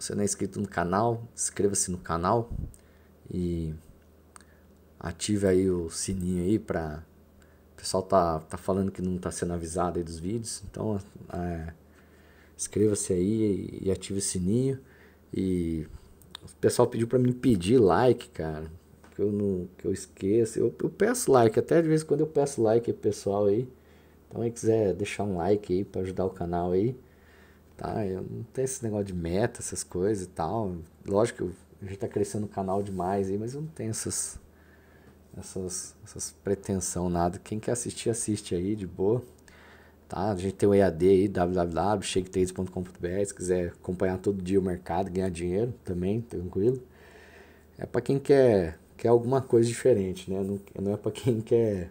Se você não é inscrito no canal, inscreva-se no canal e ative aí o sininho aí para o pessoal tá tá falando que não tá sendo avisado aí dos vídeos, então é, inscreva-se aí e ative o sininho e o pessoal pediu para mim pedir like, cara, que eu não que eu esqueço. Eu, eu peço like, até de vez em quando eu peço like pessoal aí. Então, quem quiser deixar um like aí para ajudar o canal aí, Tá? Eu não tenho esse negócio de meta, essas coisas e tal. Lógico que a gente tá crescendo o canal demais aí, mas eu não tenho essas, essas, essas pretensão nada. Quem quer assistir, assiste aí de boa. Tá? A gente tem o EAD aí, www.shake3.com.br, se quiser acompanhar todo dia o mercado, ganhar dinheiro também, tranquilo. É para quem quer, quer alguma coisa diferente, né? Não, não é para quem quer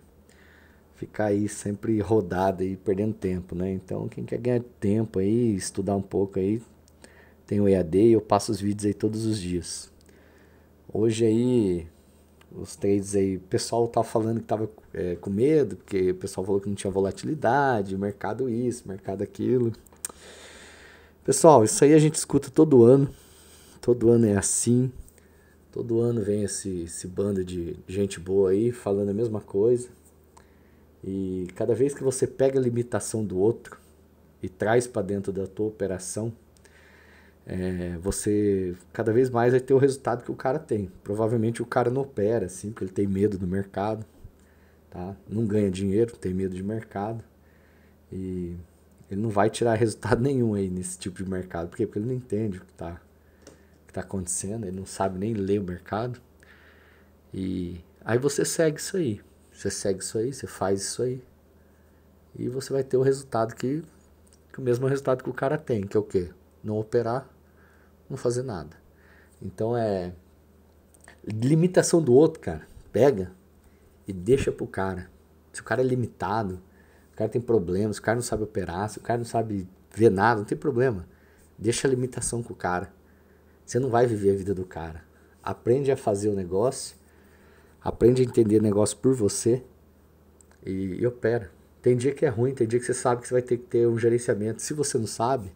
ficar aí sempre rodada e perdendo tempo, né? Então, quem quer ganhar tempo aí, estudar um pouco aí, tem o EAD e eu passo os vídeos aí todos os dias. Hoje aí, os trades aí, o pessoal tá falando que tava é, com medo, porque o pessoal falou que não tinha volatilidade, mercado isso, mercado aquilo. Pessoal, isso aí a gente escuta todo ano. Todo ano é assim. Todo ano vem esse, esse bando de gente boa aí falando a mesma coisa. E cada vez que você pega a limitação do outro e traz para dentro da tua operação, é, você cada vez mais vai ter o resultado que o cara tem. Provavelmente o cara não opera, assim, porque ele tem medo do mercado, tá? Não ganha dinheiro, tem medo de mercado. E ele não vai tirar resultado nenhum aí nesse tipo de mercado. Por quê? Porque ele não entende o que está que tá acontecendo, ele não sabe nem ler o mercado. E aí você segue isso aí. Você segue isso aí, você faz isso aí. E você vai ter o resultado que, que o mesmo resultado que o cara tem, que é o quê? Não operar, não fazer nada. Então é limitação do outro, cara. Pega e deixa pro cara. Se o cara é limitado, o cara tem problemas, o cara não sabe operar, se o cara não sabe ver nada, não tem problema. Deixa a limitação com o cara. Você não vai viver a vida do cara. Aprende a fazer o negócio aprende a entender negócio por você e, e opera. Tem dia que é ruim, tem dia que você sabe que você vai ter que ter um gerenciamento. Se você não sabe,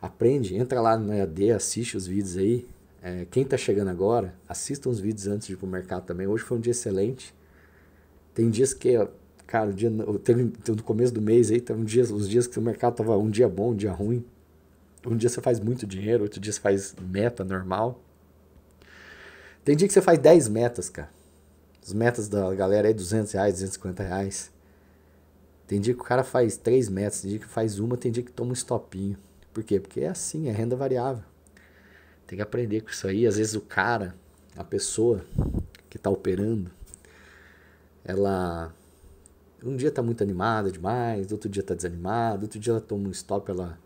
aprende, entra lá no EAD, assiste os vídeos aí. É, quem está chegando agora, assista uns vídeos antes de ir para o mercado também. Hoje foi um dia excelente. Tem dias que, cara, um dia, teve, no começo do mês aí, teve um dia, os dias que o mercado tava um dia bom, um dia ruim. Um dia você faz muito dinheiro, outro dia você faz meta normal. Tem dia que você faz 10 metas, cara. As metas da galera é 200 reais, 250 reais. Tem dia que o cara faz três metas, tem dia que faz uma, tem dia que toma um stopinho. Por quê? Porque é assim, é renda variável. Tem que aprender com isso aí. Às vezes o cara, a pessoa que está operando, ela um dia tá muito animada demais, outro dia tá desanimada, outro dia ela toma um stop, ela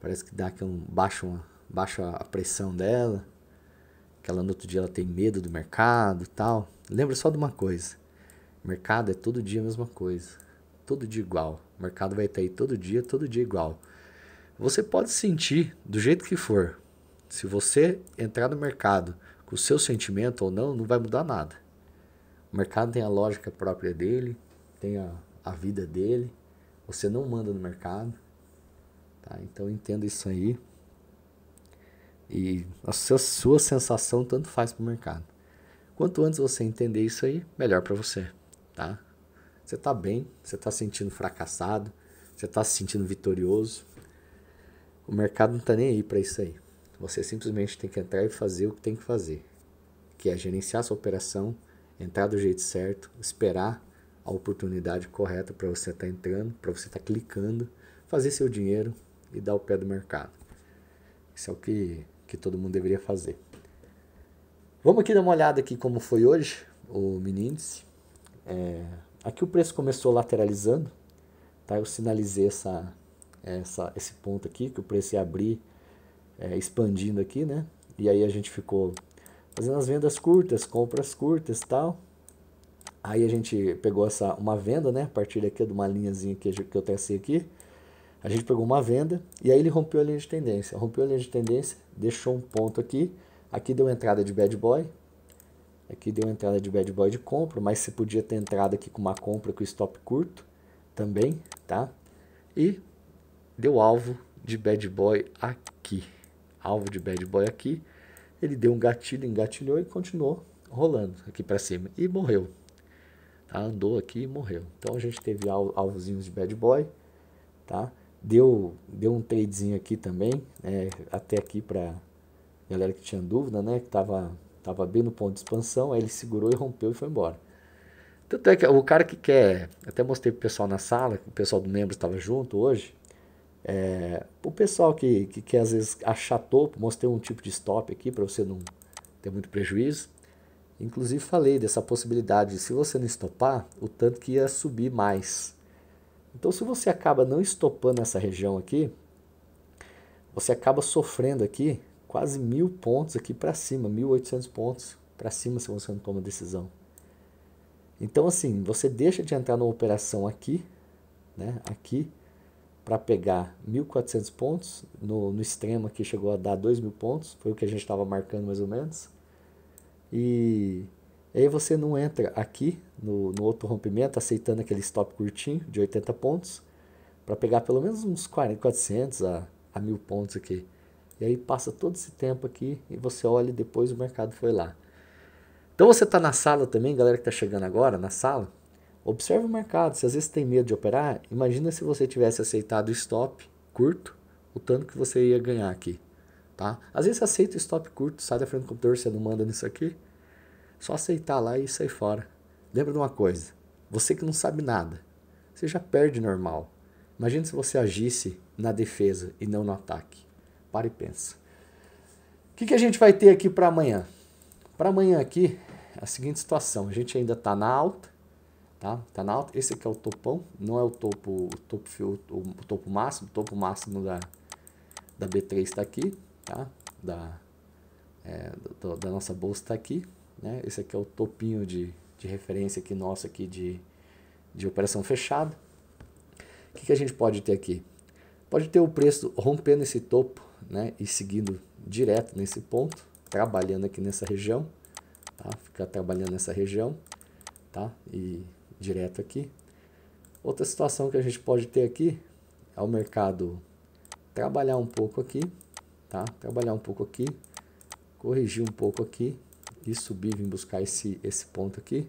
parece que dá que um, baixa, uma, baixa a pressão dela que ela no outro dia ela tem medo do mercado tal. Lembra só de uma coisa: mercado é todo dia a mesma coisa, todo dia igual. O mercado vai estar aí todo dia, todo dia igual. Você pode sentir do jeito que for. Se você entrar no mercado com o seu sentimento ou não, não vai mudar nada. O mercado tem a lógica própria dele, tem a, a vida dele. Você não manda no mercado. Tá? Então entenda isso aí. E a sua, sua sensação tanto faz para o mercado. Quanto antes você entender isso aí, melhor para você, tá? Você está bem, você está sentindo fracassado, você está se sentindo vitorioso. O mercado não está nem aí para isso aí. Você simplesmente tem que entrar e fazer o que tem que fazer, que é gerenciar sua operação, entrar do jeito certo, esperar a oportunidade correta para você estar tá entrando, para você estar tá clicando, fazer seu dinheiro e dar o pé do mercado. Isso é o que que todo mundo deveria fazer. Vamos aqui dar uma olhada aqui como foi hoje o mini índice. É, aqui o preço começou lateralizando, tá? Eu sinalizei essa, essa, esse ponto aqui que o preço ia abrir é, expandindo aqui, né? E aí a gente ficou fazendo as vendas curtas, compras curtas, tal. Aí a gente pegou essa uma venda, né? A partir daqui de uma linhazinha que, que eu tracei aqui, a gente pegou uma venda e aí ele rompeu a linha de tendência. Rompeu a linha de tendência, deixou um ponto aqui, aqui deu entrada de bad boy, aqui deu entrada de bad boy de compra, mas você podia ter entrado aqui com uma compra com stop curto também, tá? E deu alvo de bad boy aqui, alvo de bad boy aqui, ele deu um gatilho, engatilhou e continuou rolando aqui para cima e morreu. Tá? Andou aqui e morreu. Então a gente teve alvozinhos de bad boy, tá? deu, deu um tradezinho aqui também, né, até aqui para galera que tinha dúvida, né? Que tava, tava bem no ponto de expansão, aí ele segurou e rompeu e foi embora. Tanto é que o cara que quer, até mostrei para o pessoal na sala, o pessoal do membro estava junto hoje. É, o pessoal que, que quer às vezes achar topo, mostrei um tipo de stop aqui para você não ter muito prejuízo. Inclusive falei dessa possibilidade, se você não estopar, o tanto que ia subir mais. Então, se você acaba não estopando essa região aqui, você acaba sofrendo aqui quase mil pontos aqui para cima, 1.800 pontos para cima se você não toma decisão. Então, assim, você deixa de entrar numa operação aqui, né, aqui, para pegar 1.400 pontos, no, no extremo aqui chegou a dar 2.000 pontos, foi o que a gente estava marcando mais ou menos, e e aí você não entra aqui no, no outro rompimento, aceitando aquele stop curtinho de 80 pontos, para pegar pelo menos uns 40, 400 a, a 1000 pontos aqui. E aí passa todo esse tempo aqui e você olha e depois o mercado foi lá. Então você está na sala também, galera que está chegando agora na sala, observe o mercado. Se às vezes tem medo de operar, imagina se você tivesse aceitado o stop curto, o tanto que você ia ganhar aqui. Tá? Às vezes você aceita o stop curto, sai da frente do computador, você não manda nisso aqui, só aceitar lá e sair fora. Lembra de uma coisa: você que não sabe nada, você já perde normal. Imagina se você agisse na defesa e não no ataque. Para e pensa. O que, que a gente vai ter aqui para amanhã? Para amanhã aqui, é a seguinte situação. A gente ainda está na alta, tá? Tá na alta. Esse aqui é o topão, não é o topo, o topo, o, o topo máximo. O topo máximo da, da B3 está aqui, tá? Da, é, do, da nossa bolsa está aqui. Né? Esse aqui é o topinho de, de referência aqui nosso aqui de, de operação fechada. O que, que a gente pode ter aqui? Pode ter o preço rompendo esse topo né, e seguindo direto nesse ponto, trabalhando aqui nessa região, tá? ficar trabalhando nessa região tá? e direto aqui. Outra situação que a gente pode ter aqui é o mercado trabalhar um pouco aqui, tá? trabalhar um pouco aqui, corrigir um pouco aqui, e subir, vim buscar esse, esse ponto aqui.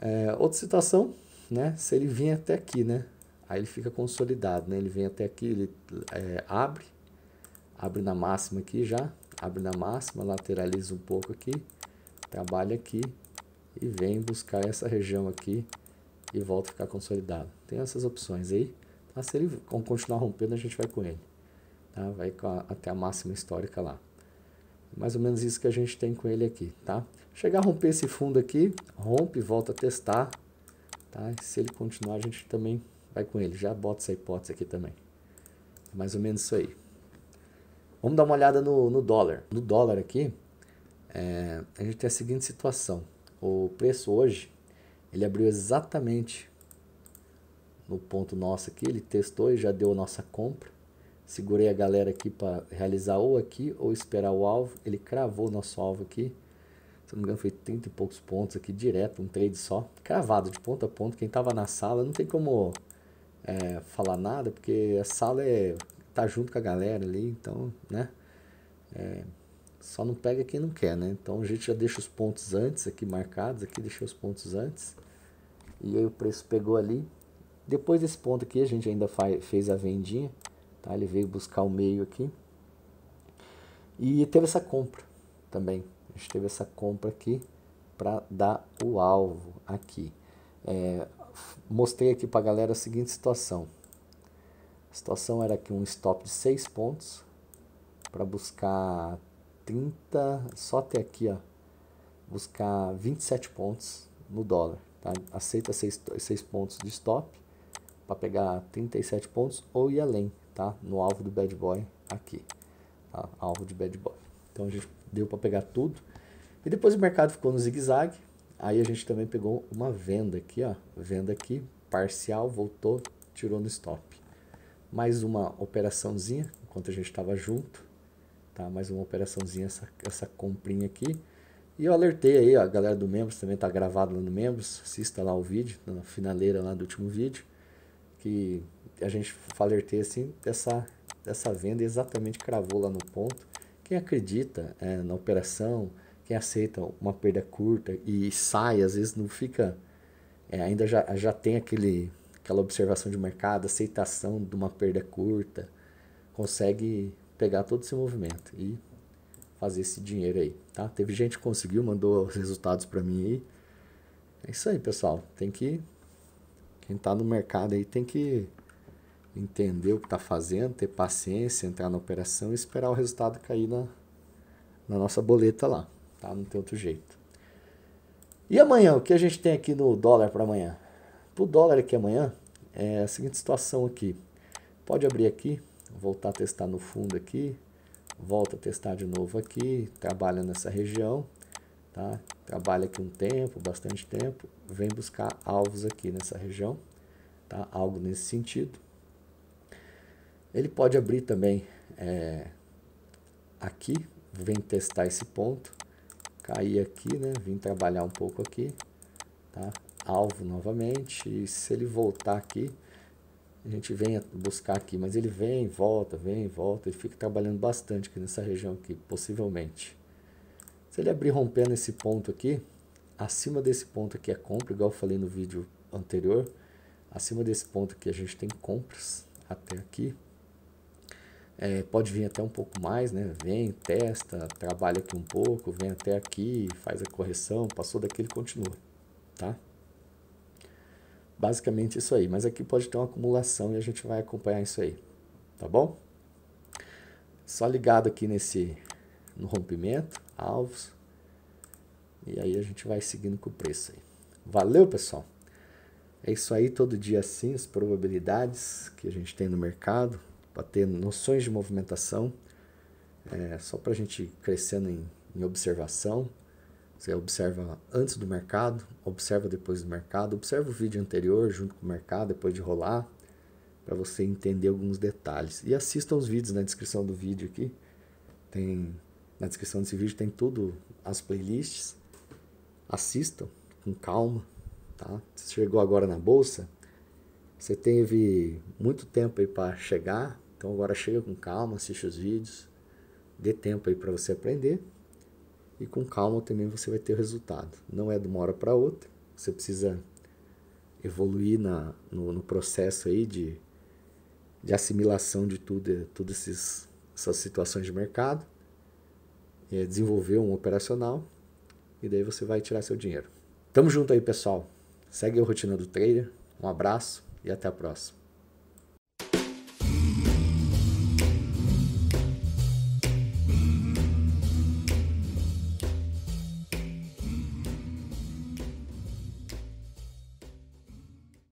É, outra situação, né? Se ele vem até aqui, né? Aí ele fica consolidado, né? Ele vem até aqui, ele é, abre, abre na máxima aqui já, abre na máxima, lateraliza um pouco aqui, trabalha aqui e vem buscar essa região aqui e volta a ficar consolidado. Tem essas opções aí. Tá? Se ele continuar rompendo, a gente vai com ele. Tá? Vai a, até a máxima histórica lá. Mais ou menos isso que a gente tem com ele aqui, tá? Chegar a romper esse fundo aqui, rompe, volta a testar, tá? E se ele continuar, a gente também vai com ele. Já bota essa hipótese aqui também. É mais ou menos isso aí. Vamos dar uma olhada no, no dólar. No dólar aqui, é, a gente tem a seguinte situação. O preço hoje, ele abriu exatamente no ponto nosso aqui, ele testou e já deu a nossa compra segurei a galera aqui para realizar ou aqui ou esperar o alvo. Ele cravou o nosso alvo aqui. Se não me engano, foi 30 e poucos pontos aqui direto, um trade só. Cravado de ponta a ponta. Quem estava na sala não tem como é, falar nada, porque a sala é, tá junto com a galera ali, então, né? É, só não pega quem não quer, né? Então a gente já deixa os pontos antes aqui marcados, aqui deixei os pontos antes. E aí o preço pegou ali. Depois desse ponto aqui a gente ainda faz, fez a vendinha. Tá? Ele veio buscar o meio aqui. E teve essa compra também. A gente teve essa compra aqui para dar o alvo aqui. É, mostrei aqui para a galera a seguinte situação. A situação era aqui um stop de 6 pontos para buscar 30, só até aqui, ó, buscar 27 pontos no dólar. Tá? Aceita 6, 6 pontos de stop para pegar 37 pontos ou ir além tá? No alvo do bad boy aqui, tá? Alvo de bad boy. Então a gente deu para pegar tudo. E depois o mercado ficou no zigue-zague. Aí a gente também pegou uma venda aqui, ó. Venda aqui, parcial, voltou, tirou no stop. Mais uma operaçãozinha, enquanto a gente estava junto. Tá? Mais uma operaçãozinha, essa, essa comprinha aqui. E eu alertei aí, ó, a galera do Membros, também tá gravado lá no Membros. Assista lá o vídeo, na finaleira lá do último vídeo. Que a gente falertei assim dessa, dessa venda exatamente cravou lá no ponto. Quem acredita é, na operação, quem aceita uma perda curta e sai, às vezes não fica. É, ainda já, já tem aquele, aquela observação de mercado, aceitação de uma perda curta, consegue pegar todo esse movimento e fazer esse dinheiro aí, tá? Teve gente que conseguiu, mandou os resultados para mim aí. É isso aí, pessoal. Tem que quem tá no mercado aí tem que entender o que está fazendo, ter paciência, entrar na operação e esperar o resultado cair na, na nossa boleta lá. Tá? Não tem outro jeito. E amanhã, o que a gente tem aqui no dólar para amanhã? Para o dólar aqui amanhã, é a seguinte situação aqui. Pode abrir aqui, voltar a testar no fundo aqui, volta a testar de novo aqui, trabalha nessa região, tá? Trabalha aqui um tempo, bastante tempo, vem buscar alvos aqui nessa região, tá? Algo nesse sentido. Ele pode abrir também é, aqui, vem testar esse ponto, cair aqui, né? Vim trabalhar um pouco aqui, tá? Alvo novamente, e se ele voltar aqui, a gente vem buscar aqui, mas ele vem, volta, vem, volta, ele fica trabalhando bastante aqui nessa região aqui, possivelmente. Se ele abrir rompendo esse ponto aqui, acima desse ponto aqui é compra, igual eu falei no vídeo anterior, acima desse ponto aqui a gente tem compras até aqui, é, pode vir até um pouco mais, né? Vem, testa, trabalha aqui um pouco, vem até aqui, faz a correção, passou daquele, continua, tá? Basicamente isso aí, mas aqui pode ter uma acumulação e a gente vai acompanhar isso aí, tá bom? Só ligado aqui nesse, no rompimento, alvos, e aí a gente vai seguindo com o preço aí. Valeu, pessoal! É isso aí, todo dia assim, as probabilidades que a gente tem no mercado, para ter noções de movimentação, é, só para a gente crescendo em, em observação. Você observa antes do mercado, observa depois do mercado, observa o vídeo anterior junto com o mercado, depois de rolar, para você entender alguns detalhes. E assista os vídeos na descrição do vídeo aqui. Tem na descrição desse vídeo tem tudo as playlists. Assistam com calma, tá? Se chegou agora na bolsa, você teve muito tempo aí para chegar, então agora chega com calma, assiste os vídeos, dê tempo aí para você aprender e com calma também você vai ter o resultado. Não é de uma hora para outra, você precisa evoluir na, no, no, processo aí de, de assimilação de tudo, todas esses, essas situações de mercado, é desenvolver um operacional e daí você vai tirar seu dinheiro. Tamo junto aí, pessoal. Segue a rotina do trader. Um abraço e até a próxima.